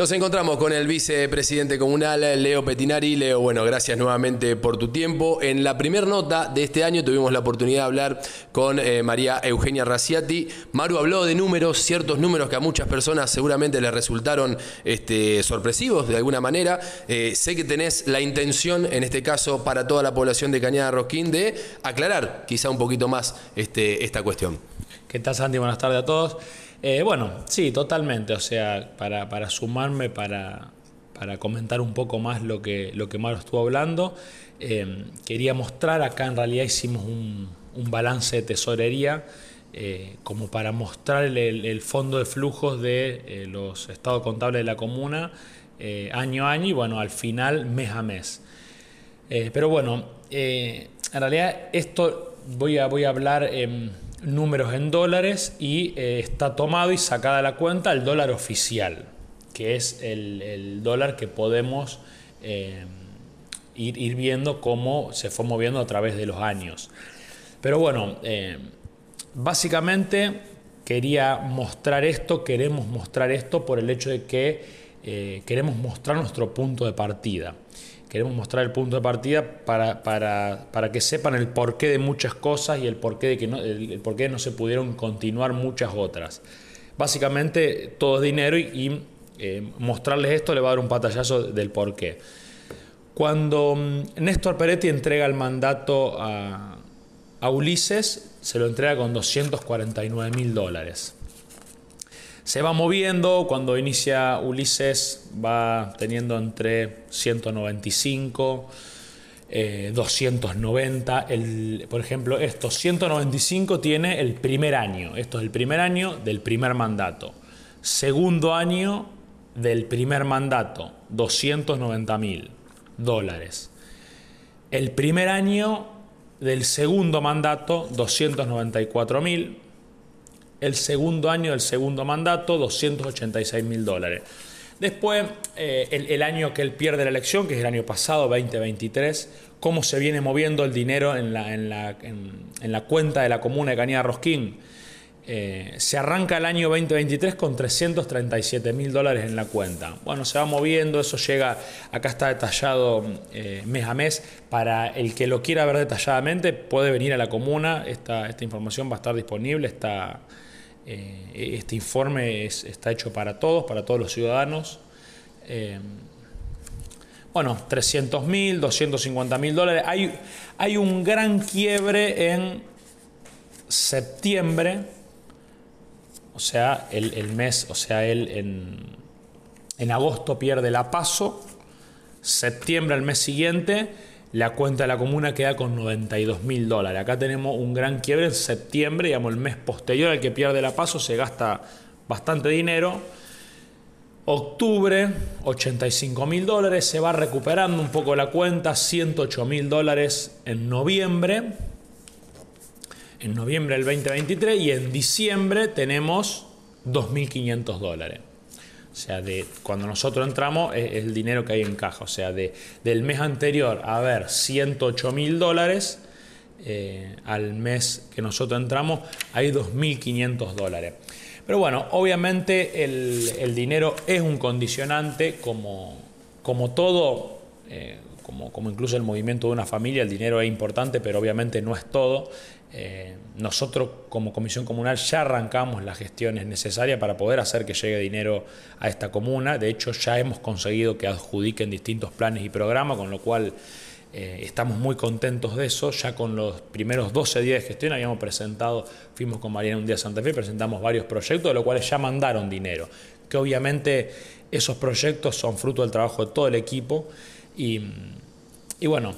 Nos encontramos con el vicepresidente comunal, Leo Petinari. Leo, bueno, gracias nuevamente por tu tiempo. En la primera nota de este año tuvimos la oportunidad de hablar con eh, María Eugenia Raciati. Maru habló de números, ciertos números que a muchas personas seguramente les resultaron este, sorpresivos de alguna manera. Eh, sé que tenés la intención, en este caso para toda la población de Cañada Rosquín, de aclarar quizá un poquito más este, esta cuestión. ¿Qué tal, Santi? Buenas tardes a todos. Eh, bueno, sí, totalmente. O sea, para, sumarme, para, comentar un poco más lo que, lo que Maro estuvo hablando, eh, quería mostrar, acá en realidad hicimos un, balance de tesorería. Eh, como para mostrar el, fondo de flujos de los estados contables de la comuna año a año y bueno, al final mes a mes. pero bueno, en realidad esto voy a, voy a hablar em, números en dólares y eh, está tomado y sacada la cuenta el dólar oficial, que es el, dólar que podemos eh, ir, viendo cómo se fue moviendo a través de los años. Pero bueno, eh, básicamente quería mostrar esto, queremos mostrar esto por el hecho de que queremos mostrar nuestro punto de partida queremos mostrar el punto de partida para, que sepan el porqué de muchas cosas y el porqué de que no, el, porqué no se pudieron continuar muchas otras. Básicamente todo es dinero y, eh, mostrarles esto le va a dar un pantallazo del porqué. Cuando mm, Néstor Peretti entrega el mandato a Ulises, se lo entrega con 249 mil dólares se va moviendo, cuando inicia Ulises va teniendo entre 195, 290, eh, el, por ejemplo, esto, 195 tiene el primer año, esto es el primer año del primer mandato, segundo año del primer mandato, 290 mil dólares, el primer año del segundo mandato, 294 mil el segundo año del segundo mandato, 286 mil dólares. Después, eh, el, año que él pierde la elección, que es el año pasado, 2023, cómo se viene moviendo el dinero en la, la, en, la cuenta de la comuna de Cañada Rosquín. Eh, se arranca el año 2023 con 337 mil dólares en la cuenta. Bueno, se va moviendo, eso llega, acá está detallado eh, mes a mes. Para el que lo quiera ver detalladamente, puede venir a la comuna, esta, esta información va a estar disponible, está eh, este informe está hecho para todos, para todos los ciudadanos. Eh, bueno, 300 mil, 250 mil dólares. Hay, un gran quiebre en septiembre, o sea, el, mes, o sea, él en, en agosto pierde la paso, septiembre, el mes siguiente, la cuenta de la comuna queda con 92 mil dólares. Acá tenemos un gran quiebre en septiembre, digamos, el mes posterior al que pierde la paso, se gasta bastante dinero. Octubre, 85 mil dólares, se va recuperando un poco la cuenta, 108 mil dólares en noviembre, en noviembre del 2023, y en diciembre tenemos 2.500 dólares. O sea, cuando nosotros entramos es, el dinero que hay en caja. O sea, de, del mes anterior a ver 108 mil dólares, eh, al mes que nosotros entramos hay 2.500 dólares. Pero bueno, obviamente el, dinero es un condicionante como, como todo, eh, como, como incluso el movimiento de una familia, el dinero es importante, pero obviamente no es todo. Eh, nosotros como Comisión Comunal ya arrancamos las gestiones necesarias para poder hacer que llegue dinero a esta comuna. De hecho, ya hemos conseguido que adjudiquen distintos planes y programas, con lo cual eh, estamos muy contentos de eso. Ya con los primeros 12 días de gestión habíamos presentado, fuimos con Mariana un día a Santa Fe, presentamos varios proyectos, de los cuales ya mandaron dinero. Que obviamente esos proyectos son fruto del trabajo de todo el equipo. y bueno,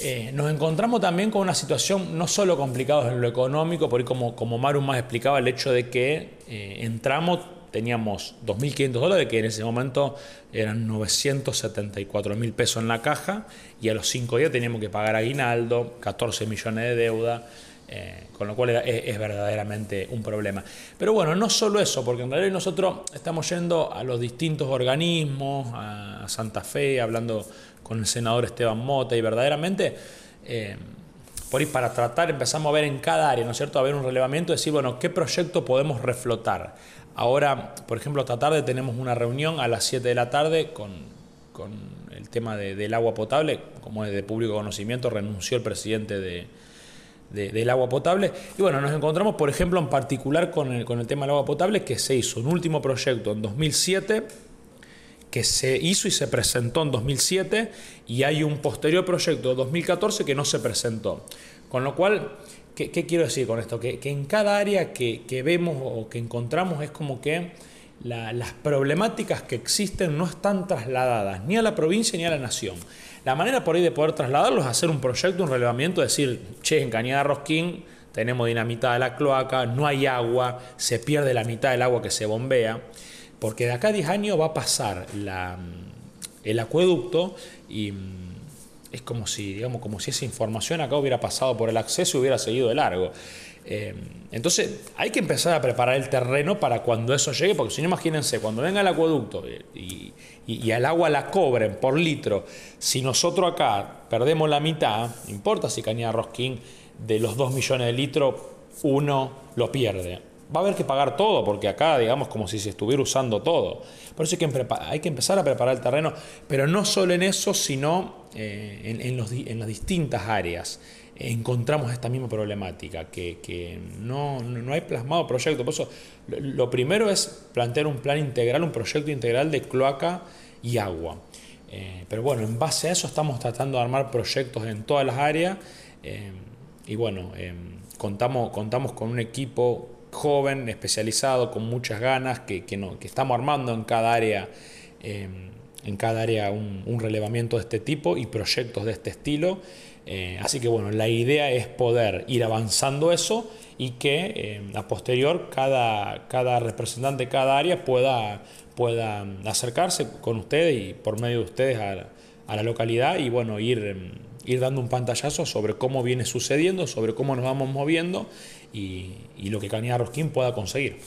eh, nos encontramos también con una situación no solo complicada en lo económico, porque como, como Maru más explicaba, el hecho de que eh, entramos, teníamos 2.500 dólares, que en ese momento eran 974 mil pesos en la caja, y a los cinco días teníamos que pagar aguinaldo, 14 millones de deuda. Eh, con lo cual es, verdaderamente un problema. Pero bueno, no solo eso, porque en realidad nosotros estamos yendo a los distintos organismos, a, Santa Fe, hablando con el senador Esteban Mota, y verdaderamente eh, por ahí para tratar empezamos a ver en cada área, ¿no es cierto?, a ver un relevamiento, decir, bueno, ¿qué proyecto podemos reflotar? Ahora, por ejemplo, esta tarde tenemos una reunión a las 7 de la tarde con, el tema del agua potable, como es de público conocimiento, renunció el presidente de, del agua potable. Y bueno, nos encontramos, por ejemplo, en particular con el, con el tema del agua potable, que se hizo un último proyecto en 2007 que se hizo y se presentó en 2007 y hay un posterior proyecto de 2014 que no se presentó. Con lo cual, ¿qué, quiero decir con esto? Que, que en cada área que, que, vemos o que encontramos es como que las problemáticas que existen no están trasladadas ni a la provincia ni a la nación. La manera por ahí de poder trasladarlos es hacer un proyecto, un relevamiento, decir, che, en Cañada Rosquín tenemos de la cloaca, no hay agua, se pierde la mitad del agua que se bombea, porque de acá a 10 años va a pasar la, el acueducto y mm, es como si, digamos, como si esa información acá hubiera pasado por el acceso y hubiera seguido de largo. Eh, entonces, hay que empezar a preparar el terreno para cuando eso llegue, porque si no, imagínense, cuando venga el acueducto y, al agua la cobren por litro, si nosotros acá perdemos la mitad, no importa si Cañada Rosquín de los 2 millones de litros, uno lo pierde va a haber que pagar todo, porque acá, digamos, como si se estuviera usando todo. Por eso hay que, empezar a preparar el terreno, pero no solo en eso, sino eh, en, las distintas áreas. encontramos esta misma problemática, que, no, hay plasmado proyecto. Por eso, lo, primero es plantear un plan integral, un proyecto integral de cloaca y agua. Eh, pero bueno, en base a eso estamos tratando de armar proyectos en todas las áreas. Eh, y bueno, contamos, contamos con un equipo joven, especializado, con muchas ganas, que, no, que estamos armando en cada área, eh, en cada área un, relevamiento de este tipo y proyectos de este estilo. Eh, así que bueno, la idea es poder ir avanzando eso y que eh, a posterior cada, cada representante de cada área pueda, pueda acercarse con ustedes y por medio de ustedes a, a la localidad y bueno, ir em, ir dando un pantallazo sobre cómo viene sucediendo, sobre cómo nos vamos moviendo y, lo que Canía Rosquín pueda conseguir.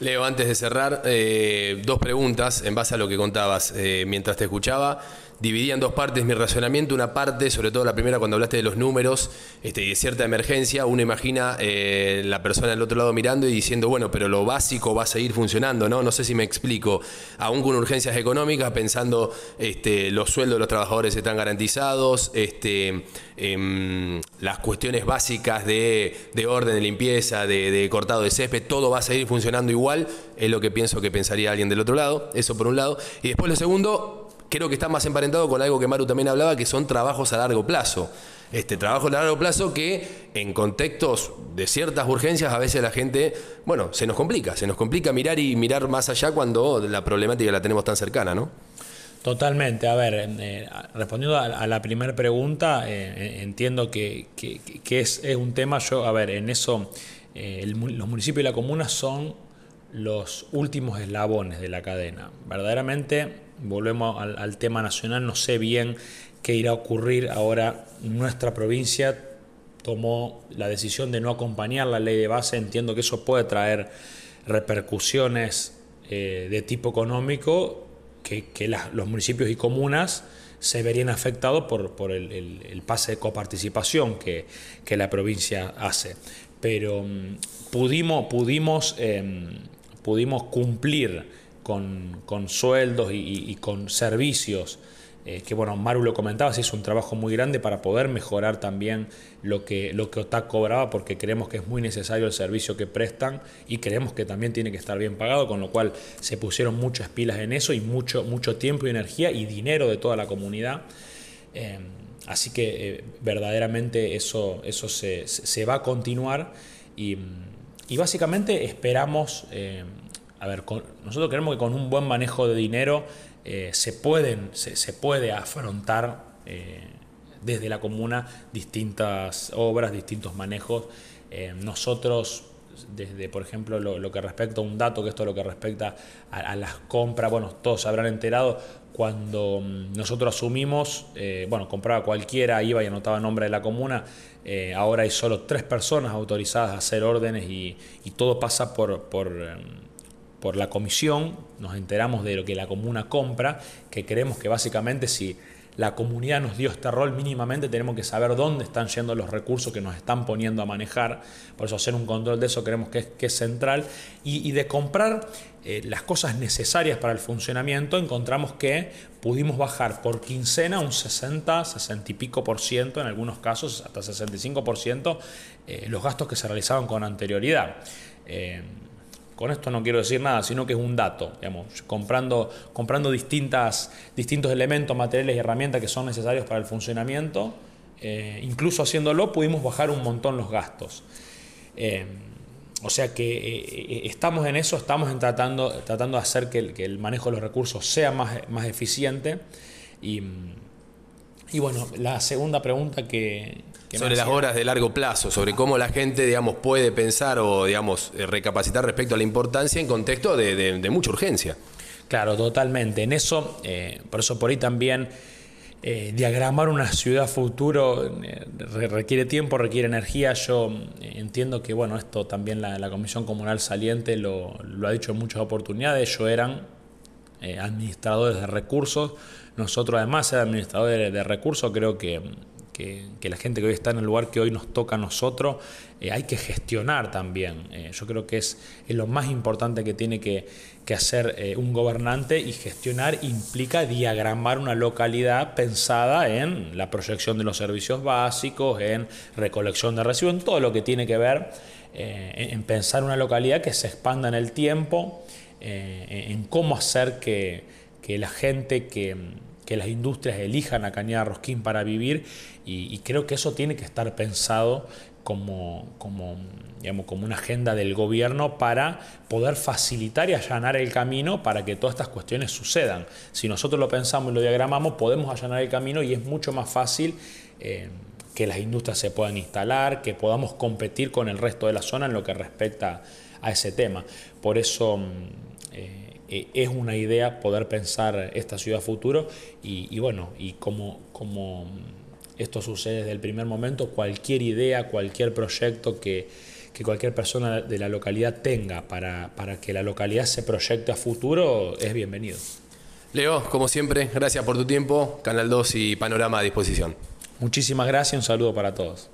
Leo, antes de cerrar, eh, dos preguntas en base a lo que contabas eh, mientras te escuchaba dividía en dos partes mi razonamiento. Una parte, sobre todo la primera cuando hablaste de los números este, de cierta emergencia, uno imagina eh, la persona del otro lado mirando y diciendo, bueno, pero lo básico va a seguir funcionando, ¿no? No sé si me explico. Aún con urgencias económicas, pensando este, los sueldos de los trabajadores están garantizados, este, em, las cuestiones básicas de, de orden, de limpieza, de, de cortado de césped, todo va a seguir funcionando igual, es lo que pienso que pensaría alguien del otro lado, eso por un lado. Y después lo segundo, creo que está más emparentado con algo que Maru también hablaba, que son trabajos a largo plazo. Este trabajo a largo plazo que en contextos de ciertas urgencias a veces la gente, bueno, se nos complica, se nos complica mirar y mirar más allá cuando la problemática la tenemos tan cercana, ¿no? Totalmente, a ver, eh, respondiendo a, la primera pregunta, eh, eh, entiendo que, es, un tema, yo, a ver, en eso, los municipios y la comuna son los últimos eslabones de la cadena. Verdaderamente volvemos al, tema nacional, no sé bien qué irá a ocurrir ahora nuestra provincia tomó la decisión de no acompañar la ley de base, entiendo que eso puede traer repercusiones eh, de tipo económico que, los municipios y comunas se verían afectados por, el, pase de coparticipación que, que la provincia hace. Pero mm, pudimos, pudimos, em, pudimos cumplir con, sueldos y, con servicios. Eh, que bueno, Maru lo comentaba, se hizo un trabajo muy grande para poder mejorar también lo que, lo que OTAC cobraba, porque creemos que es muy necesario el servicio que prestan y creemos que también tiene que estar bien pagado, con lo cual se pusieron muchas pilas en eso y mucho, mucho tiempo y energía y dinero de toda la comunidad. Eh, así que eh, verdaderamente eso, eso se, va a continuar y básicamente esperamos a ver, nosotros creemos que con un buen manejo de dinero eh, se, pueden, se, puede afrontar eh, desde la comuna distintas obras, distintos manejos. Eh, nosotros, desde por ejemplo lo, que respecta a un dato, que esto es lo que respecta a, las compras, bueno, todos se habrán enterado, cuando mm, nosotros asumimos, bueno, compraba cualquiera, iba y anotaba nombre de la comuna, ahora hay solo tres personas autorizadas a hacer órdenes y, todo pasa por em, por la comisión, nos enteramos de lo que la comuna compra, que creemos que básicamente si la comunidad nos dio este rol, mínimamente tenemos que saber dónde están yendo los recursos que nos están poniendo a manejar. Por eso hacer un control de eso creemos que es, central. Y, de comprar eh, las cosas necesarias para el funcionamiento, encontramos que pudimos bajar por quincena un 60, 60 y pico por ciento, en algunos casos hasta 65 por ciento, eh, los gastos que se realizaban con anterioridad. Eh, con esto no quiero decir nada, sino que es un dato, digamos, comprando, comprando distintas, distintos elementos, materiales y herramientas que son necesarios para el funcionamiento, eh, incluso haciéndolo pudimos bajar un montón los gastos. Eh, o sea que eh, estamos en eso, estamos tratando, tratando de hacer que el, que el, manejo de los recursos sea más, más eficiente y y bueno, la segunda pregunta que... sobre las horas de largo plazo, sobre cómo la gente, digamos, puede pensar o, digamos, eh, recapacitar respecto a la importancia en contexto de, mucha urgencia. Claro, totalmente. En eso, eh, por eso por ahí también eh, diagramar una ciudad futuro requiere tiempo, requiere energía. Yo entiendo que, bueno, esto también la, Comisión Comunal Saliente lo, lo, ha dicho en muchas oportunidades. Yo eran eh, administradores de recursos. Nosotros además ser administradores de, recursos creo que, la gente que hoy está en el lugar que hoy nos toca a nosotros, eh, hay que gestionar también. Eh, yo creo que es, lo más importante que tiene que, hacer un gobernante y gestionar implica diagramar una localidad pensada en la proyección de los servicios básicos, en recolección de residuos, en todo lo que tiene que ver en pensar una localidad que se expanda en el tiempo eh, en cómo hacer que, la gente, que, las industrias elijan a Cañada Rosquín para vivir y, creo que eso tiene que estar pensado como, como, como una agenda del gobierno para poder facilitar y allanar el camino para que todas estas cuestiones sucedan. Si nosotros lo pensamos y lo diagramamos, podemos allanar el camino y es mucho más fácil eh, que las industrias se puedan instalar, que podamos competir con el resto de la zona en lo que respecta a ese tema. Por eso mm, eh, eh, es una idea poder pensar esta ciudad futuro y, bueno, y como cómo mm, esto sucede desde el primer momento, cualquier idea, cualquier proyecto que, que cualquier persona de la localidad tenga para, para, que la localidad se proyecte a futuro es bienvenido. Leo, como siempre, gracias por tu tiempo. Canal 2 y Panorama a disposición. Muchísimas gracias, un saludo para todos.